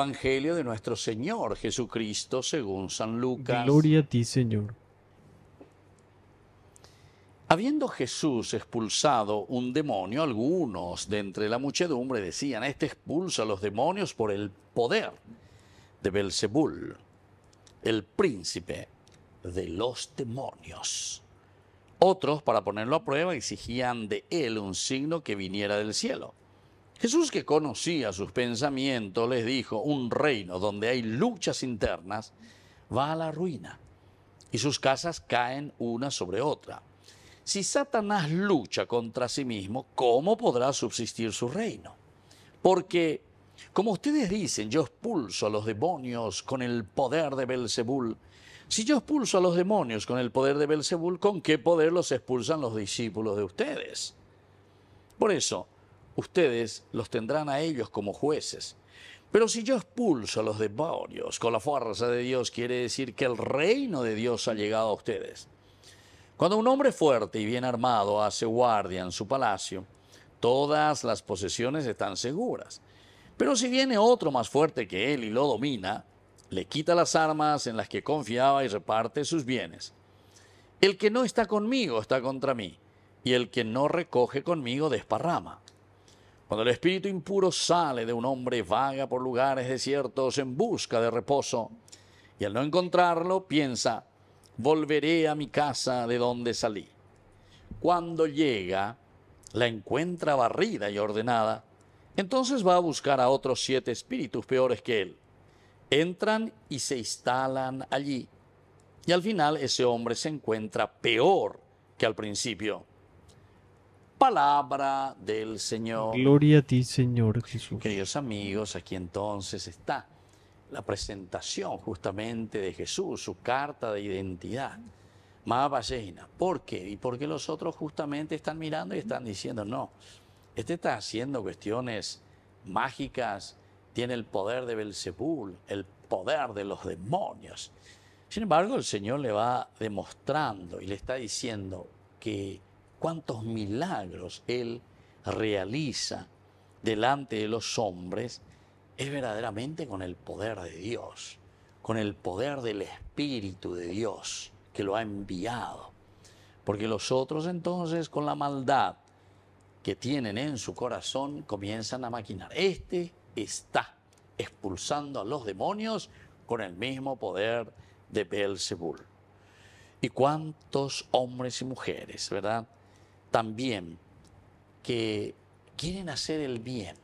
Evangelio de nuestro Señor Jesucristo según San Lucas. Gloria a ti, Señor. Habiendo Jesús expulsado un demonio, algunos de entre la muchedumbre decían, este expulsa a los demonios por el poder de Belzebul, el príncipe de los demonios. Otros, para ponerlo a prueba, exigían de él un signo que viniera del cielo. Jesús que conocía sus pensamientos les dijo, un reino donde hay luchas internas va a la ruina y sus casas caen una sobre otra. Si Satanás lucha contra sí mismo, ¿cómo podrá subsistir su reino? Porque, como ustedes dicen, yo expulso a los demonios con el poder de Belzebul. Si yo expulso a los demonios con el poder de Belzebul, ¿con qué poder los expulsan los discípulos de ustedes? Por eso, ustedes los tendrán a ellos como jueces. Pero si yo expulso a los demonios con la fuerza de Dios, quiere decir que el reino de Dios ha llegado a ustedes. Cuando un hombre fuerte y bien armado hace guardia en su palacio, todas las posesiones están seguras. Pero si viene otro más fuerte que él y lo domina, le quita las armas en las que confiaba y reparte sus bienes. El que no está conmigo está contra mí, y el que no recoge conmigo desparrama. Cuando el espíritu impuro sale de un hombre, vaga por lugares desiertos en busca de reposo, y al no encontrarlo piensa, volveré a mi casa de donde salí. Cuando llega, la encuentra barrida y ordenada, entonces va a buscar a otros siete espíritus peores que él. Entran y se instalan allí. Y al final ese hombre se encuentra peor que al principio palabra del Señor. Gloria a ti, Señor Jesús. Queridos amigos, aquí entonces está la presentación justamente de Jesús, su carta de identidad. Más ¿Por qué? Y porque los otros justamente están mirando y están diciendo, no, este está haciendo cuestiones mágicas, tiene el poder de Belzebul, el poder de los demonios. Sin embargo, el Señor le va demostrando y le está diciendo que cuántos milagros Él realiza delante de los hombres, es verdaderamente con el poder de Dios, con el poder del Espíritu de Dios que lo ha enviado. Porque los otros entonces con la maldad que tienen en su corazón comienzan a maquinar. Este está expulsando a los demonios con el mismo poder de Belzebul. ¿Y cuántos hombres y mujeres, verdad? también que quieren hacer el bien,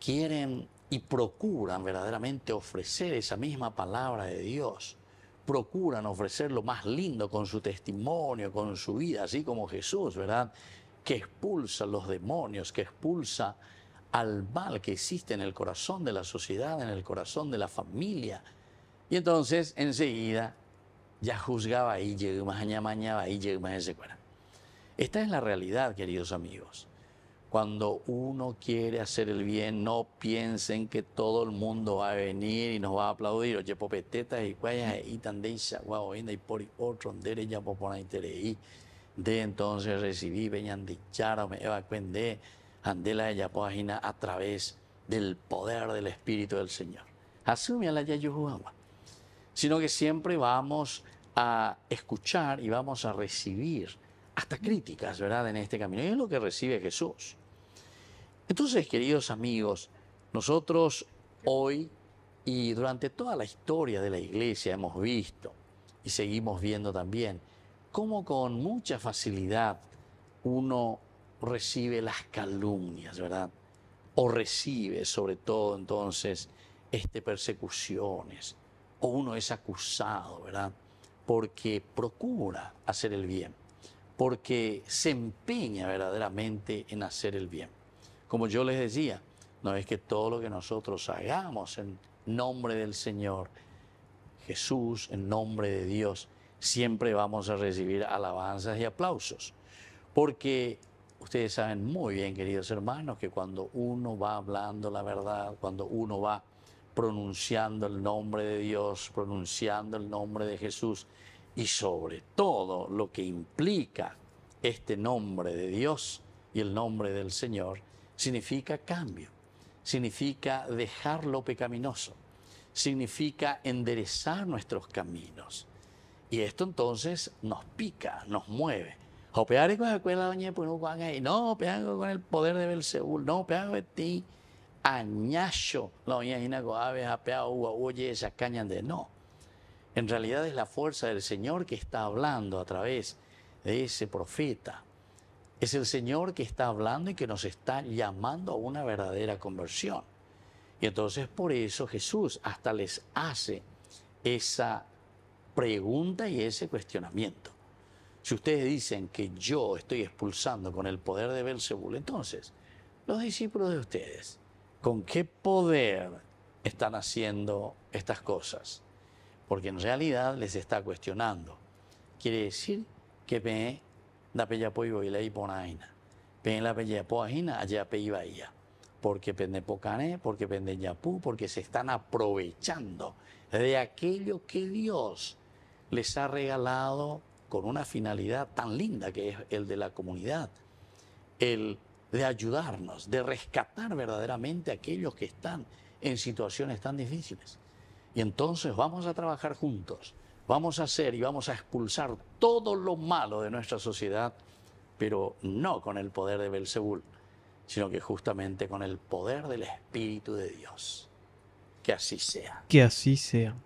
quieren y procuran verdaderamente ofrecer esa misma palabra de Dios, procuran ofrecer lo más lindo con su testimonio, con su vida, así como Jesús, ¿verdad? Que expulsa los demonios, que expulsa al mal que existe en el corazón de la sociedad, en el corazón de la familia. Y entonces, enseguida, ya juzgaba y llegó más allá, y llegó más ese esta es la realidad, queridos amigos. Cuando uno quiere hacer el bien, no piensen que todo el mundo va a venir y nos va a aplaudir. Oye, popeteta, y cuayas, y esa guau, y por otro, ya popona y De entonces recibí, beñandichara, me de andela de página a través del poder del Espíritu del Señor. Asume a la Sino que siempre vamos a escuchar y vamos a recibir hasta críticas, ¿verdad?, en este camino. Y es lo que recibe Jesús. Entonces, queridos amigos, nosotros hoy y durante toda la historia de la iglesia hemos visto y seguimos viendo también cómo con mucha facilidad uno recibe las calumnias, ¿verdad? O recibe sobre todo entonces este, persecuciones, o uno es acusado, ¿verdad? Porque procura hacer el bien porque se empeña verdaderamente en hacer el bien. Como yo les decía, no es que todo lo que nosotros hagamos en nombre del Señor, Jesús, en nombre de Dios, siempre vamos a recibir alabanzas y aplausos. Porque ustedes saben muy bien, queridos hermanos, que cuando uno va hablando la verdad, cuando uno va pronunciando el nombre de Dios, pronunciando el nombre de Jesús, y sobre todo lo que implica este nombre de Dios y el nombre del Señor, significa cambio, significa dejar lo pecaminoso, significa enderezar nuestros caminos. Y esto entonces nos pica, nos mueve. con no, peago con el poder de Belcebú. no, peago de ti, añacho, la doña Gina a apeado, oye, esa caña de no. En realidad es la fuerza del Señor que está hablando a través de ese profeta. Es el Señor que está hablando y que nos está llamando a una verdadera conversión. Y entonces por eso Jesús hasta les hace esa pregunta y ese cuestionamiento. Si ustedes dicen que yo estoy expulsando con el poder de Belzebul, entonces, los discípulos de ustedes, ¿con qué poder están haciendo estas cosas? porque en realidad les está cuestionando. Quiere decir que pe la y la allá porque pende porque porque se están aprovechando de aquello que Dios les ha regalado con una finalidad tan linda que es el de la comunidad, el de ayudarnos, de rescatar verdaderamente a aquellos que están en situaciones tan difíciles. Y entonces vamos a trabajar juntos, vamos a hacer y vamos a expulsar todo lo malo de nuestra sociedad, pero no con el poder de Belzebul, sino que justamente con el poder del Espíritu de Dios. Que así sea. Que así sea.